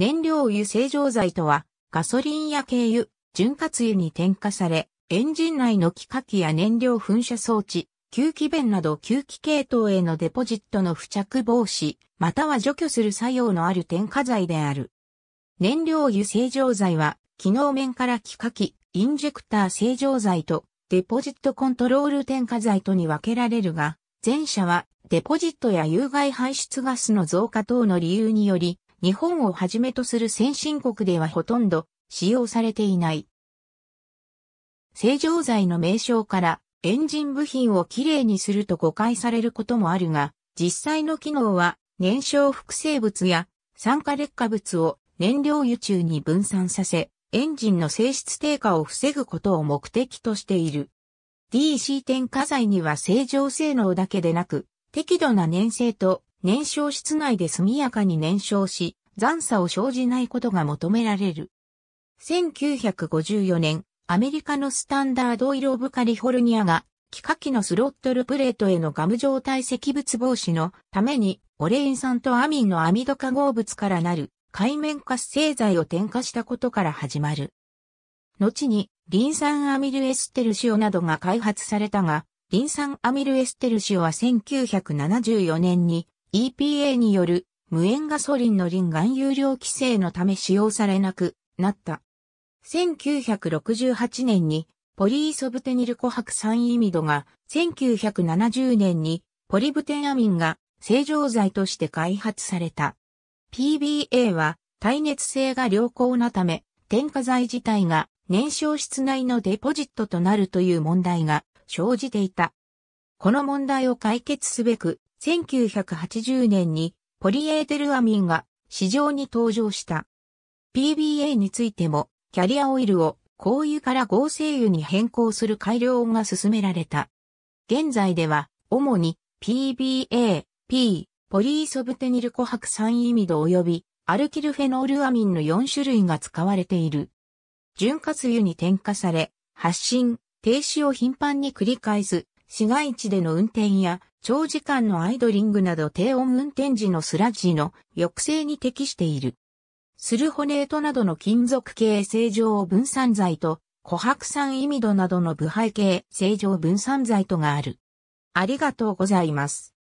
燃料油清浄剤とは、ガソリンや軽油、潤滑油に添加され、エンジン内の気化器や燃料噴射装置、吸気弁など吸気系統へのデポジットの付着防止、または除去する作用のある添加剤である。燃料油清浄剤は、機能面から気化器、インジェクター清浄剤と、デポジットコントロール添加剤とに分けられるが、前者はデポジットや有害排出ガスの増加等の理由により、日本をはじめとする先進国ではほとんど使用されていない。正常剤の名称からエンジン部品をきれいにすると誤解されることもあるが、実際の機能は燃焼複製物や酸化劣化物を燃料輸中に分散させ、エンジンの性質低下を防ぐことを目的としている。DC 添加剤には正常性能だけでなく、適度な粘性と燃焼室内で速やかに燃焼し、残差を生じないことが求められる。1954年、アメリカのスタンダードオイル・オブ・カリフォルニアが、気化器のスロットルプレートへのガム状態積物防止のために、オレイン酸とアミンのアミド化合物からなる海面活性剤を添加したことから始まる。後に、リン酸アミルエステルシオなどが開発されたが、リン酸アミルエステルシオは1974年に EPA による無塩ガソリンの臨含有量規制のため使用されなくなった。1968年にポリイソブテニルコ白酸イミドが1970年にポリブテンアミンが正常剤として開発された。PBA は耐熱性が良好なため、添加剤自体が燃焼室内のデポジットとなるという問題が生じていた。この問題を解決すべく、1980年にポリエーテルアミンが市場に登場した。PBA についてもキャリアオイルを香油から合成油に変更する改良が進められた。現在では主に PBA、P、ポリーソブテニルコハク酸イミド及びアルキルフェノールアミンの4種類が使われている。潤滑油に添加され、発進、停止を頻繁に繰り返す市街地での運転や長時間のアイドリングなど低温運転時のスラッジの抑制に適している。スルホネートなどの金属系正常分散剤と、琥珀酸イミドなどの部配系正常分散剤とがある。ありがとうございます。